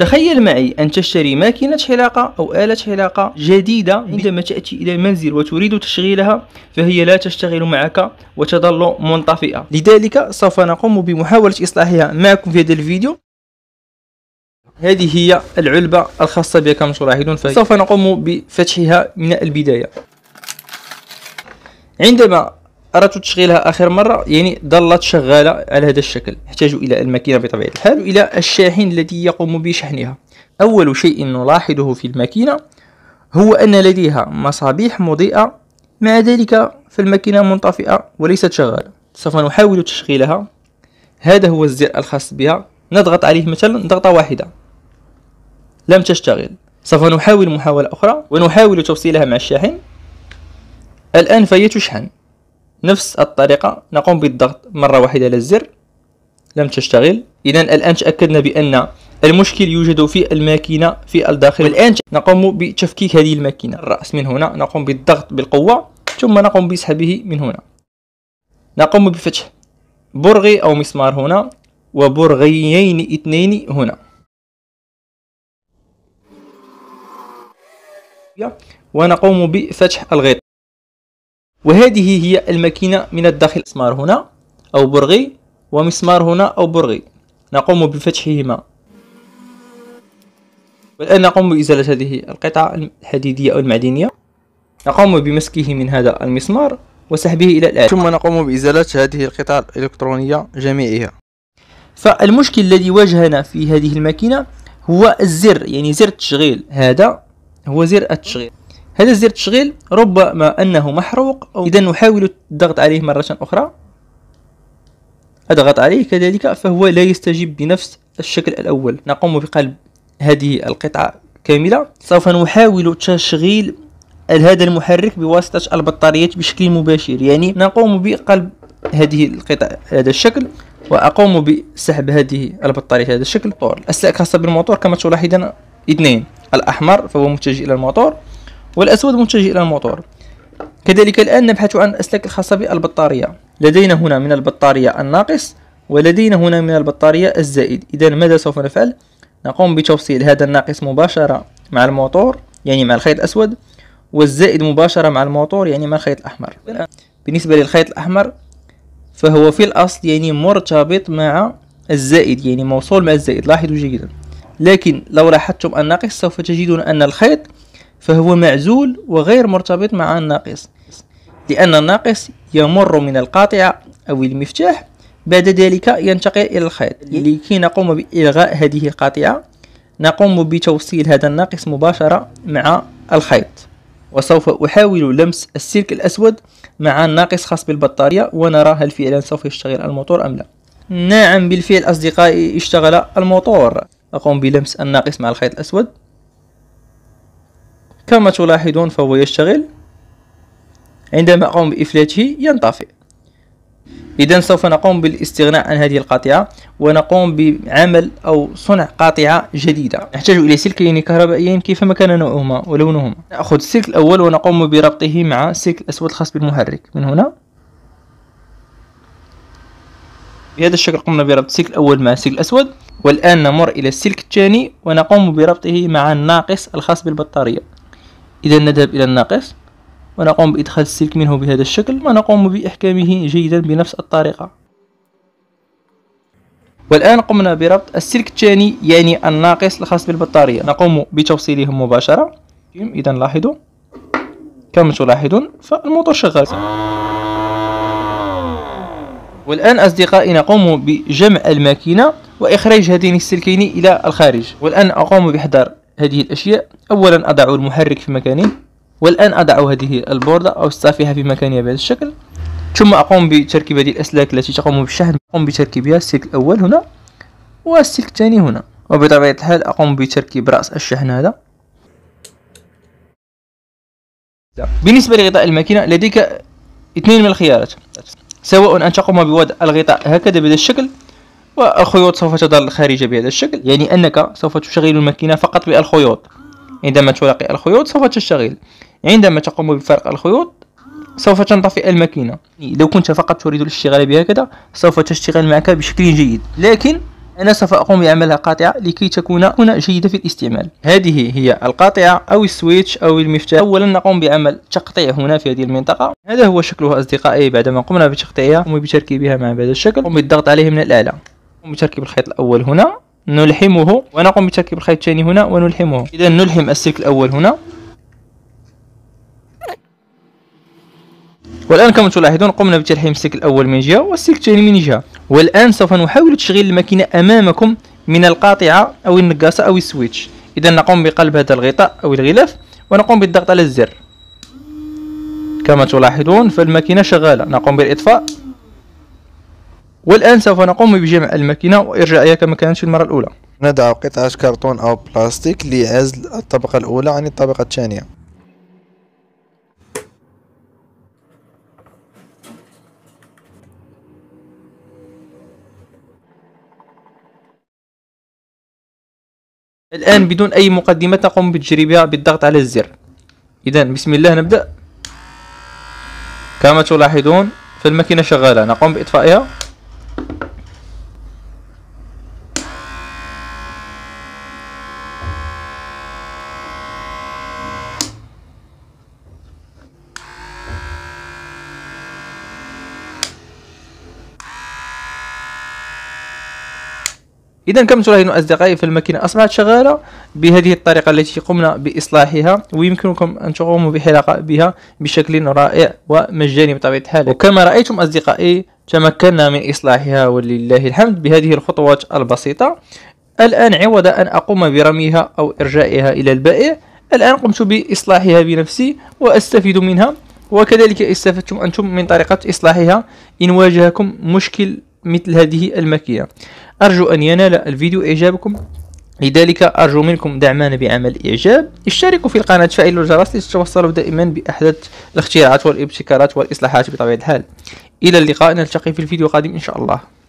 تخيل معي أن تشتري ماكينة حلاقة أو آلة حلاقة جديدة عندما تأتي إلى المنزل وتريد تشغيلها فهي لا تشتغل معك وتظل منطفئة لذلك سوف نقوم بمحاولة إصلاحها معكم في هذا الفيديو هذه هي العلبة الخاصة بها كما تلاحظون سوف نقوم بفتحها من البداية عندما أردت تشغيلها آخر مرة يعني ظلت شغالة على هذا الشكل نحتاج إلى الماكينة بطبيعة الحال إلى الشاحن الذي يقوم بشحنها أول شيء نلاحظه في الماكينة هو أن لديها مصابيح مضيئة مع ذلك فالماكينة منطفئة وليست شغالة سوف نحاول تشغيلها هذا هو الزر الخاص بها نضغط عليه مثلا ضغطة واحدة لم تشتغل سوف نحاول محاولة أخرى ونحاول توصيلها مع الشاحن الآن فهي تشحن نفس الطريقة نقوم بالضغط مرة واحدة على الزر لم تشتغل إذا الآن تأكدنا بأن المشكل يوجد في الماكينة في الداخل الآن نقوم بتفكيك هذه الماكينة الرأس من هنا نقوم بالضغط بالقوة ثم نقوم بسحبه من هنا نقوم بفتح برغي أو مسمار هنا وبرغيين اثنين هنا ونقوم بفتح الغيط وهذه هي الماكينة من الداخل مسمار هنا أو برغي ومسمار هنا أو برغي نقوم بفتحهما والآن نقوم بإزالة هذه القطعة الحديدية أو المعدنية نقوم بمسكه من هذا المسمار وسحبه إلى الأعلى ثم نقوم بإزالة هذه القطع الإلكترونية جميعها فالمشكل الذي واجهنا في هذه الماكينة هو الزر يعني زر التشغيل هذا هو زر التشغيل هذا زر التشغيل ربما أنه محروق أو إذا نحاول الضغط عليه مرة أخرى أضغط عليه كذلك فهو لا يستجيب بنفس الشكل الأول نقوم بقلب هذه القطعة كاملة سوف نحاول تشغيل هذا المحرك بواسطة البطاريات بشكل مباشر يعني نقوم بقلب هذه القطع هذا الشكل وأقوم بسحب هذه البطارية هذا الشكل طول الأسلاك خاصة بالموتور كما تلاحظون اثنين الأحمر فهو متجه إلى الموتور والأسود متجه إلى الموتور كذلك الآن نبحث عن الأسلاك الخاصة بالبطارية لدينا هنا من البطارية الناقص ولدينا هنا من البطارية الزائد إذا ماذا سوف نفعل؟ نقوم بتوصيل هذا الناقص مباشرة مع الموتور يعني مع الخيط الأسود والزائد مباشرة مع الموتور يعني مع الخيط الأحمر بالنسبة للخيط الأحمر فهو في الأصل يعني مرتبط مع الزائد يعني موصول مع الزائد لاحظوا جيدا لكن لو لاحظتم الناقص سوف تجدون أن الخيط فهو معزول وغير مرتبط مع الناقص لأن الناقص يمر من القاطعة أو المفتاح بعد ذلك ينتقل إلى الخيط لكي نقوم بإلغاء هذه القاطعة نقوم بتوصيل هذا الناقص مباشرة مع الخيط وسوف أحاول لمس السلك الأسود مع الناقص خاص بالبطارية ونرى هل فعلا سوف يشتغل الموتور أم لا نعم بالفعل أصدقائي اشتغل الموتور أقوم بلمس الناقص مع الخيط الأسود كما تلاحظون فهو يشتغل عندما أقوم بإفلاته ينطفئ إذا سوف نقوم بالاستغناء عن هذه القاطعة ونقوم بعمل أو صنع قاطعة جديدة نحتاج إلى سلكين كهربائيين كيفما كان نوعهما ولونهما نأخذ السلك الأول ونقوم بربطه مع السلك الأسود الخاص بالمحرك من هنا بهذا الشكل قمنا بربط السلك الأول مع السلك الأسود والآن نمر إلى السلك الثاني ونقوم بربطه مع الناقص الخاص بالبطارية إذا نذهب إلى الناقص ونقوم بإدخال السلك منه بهذا الشكل ونقوم بإحكامه جيدا بنفس الطريقة والآن قمنا بربط السلك الثاني يعني الناقص الخاص بالبطارية نقوم بتوصيلهم مباشرة إذا لاحظوا كما تلاحظون فالموتور شغال والآن أصدقائي نقوم بجمع الماكينة وإخراج هذين السلكين إلى الخارج والآن أقوم بإحضار هذه الأشياء أولا أضع المحرك في مكانه والآن أضع هذه البوردة أو الصافحة في مكانها بهذا الشكل ثم أقوم بتركيب هذه الأسلاك التي تقوم بالشحن أقوم بتركيبها السلك الأول هنا والسلك الثاني هنا وبطبيعة الحال أقوم بتركيب رأس الشحن هذا بالنسبة لغطاء الماكينة لديك اثنين من الخيارات سواء أن تقوم بوضع الغطاء هكذا بهذا الشكل والخيوط سوف تظل خارجة بهذا الشكل يعني أنك سوف تشغل الماكينة فقط بالخيوط عندما تلاقي الخيوط سوف تشتغل عندما تقوم بفرق الخيوط سوف تنطفئ الماكينة لو كنت فقط تريد الاشتغال بهكذا سوف تشتغل معك بشكل جيد لكن أنا سوف أقوم بعملها قاطعة لكي تكون هنا جيدة في الاستعمال هذه هي القاطعة أو السويتش أو المفتاح أولا نقوم بعمل تقطيع هنا في هذه المنطقة هذا هو شكلها أصدقائي بعدما قمنا بتقطيعها قم بتركيبها مع بهذا الشكل قم بالضغط عليه من الأعلى قم بتركيب الخيط الأول هنا نلحمه ونقوم بتركيب الخيط الثاني هنا ونلحمه إذا نلحم السلك الأول هنا والآن كما تلاحظون قمنا بتلحيم السلك الأول من جهة والسلك الثاني من جهة والآن سوف نحاول تشغيل الماكينة أمامكم من القاطعة أو النقاصة أو السويتش إذا نقوم بقلب هذا الغطاء أو الغلاف ونقوم بالضغط على الزر كما تلاحظون فالماكينة شغالة نقوم بالإطفاء والآن سوف نقوم بجمع الماكينة وإرجاعها كما كانت في المرة الأولى نضع قطعة كرتون أو بلاستيك لعزل الطبقة الأولى عن الطبقة الثانية الآن بدون أي مقدمة نقوم بتجريبها بالضغط على الزر إذا بسم الله نبدأ كما تلاحظون فالماكينة شغالة نقوم بإطفائها اذا كما تلاحظون اصدقائي فالماكينه اصبحت شغاله بهذه الطريقه التي قمنا باصلاحها ويمكنكم ان تقوموا بحلاقه بها بشكل رائع ومجاني بطبيعه الحال وكما رايتم اصدقائي تمكنا من اصلاحها ولله الحمد بهذه الخطوات البسيطه الان عوض ان اقوم برميها او ارجائها الى البائع الان قمت باصلاحها بنفسي واستفيد منها وكذلك استفدتم انتم من طريقه اصلاحها ان واجهكم مشكل مثل هذه الماكينه أرجو أن ينال الفيديو إعجابكم لذلك أرجو منكم دعمنا بعمل إعجاب اشتركوا في القناة فعلوا الجرس لتتوصلوا دائما بأحدث الاختراعات والابتكارات والإصلاحات بطبيعة الحال إلى اللقاء نلتقي في الفيديو القادم إن شاء الله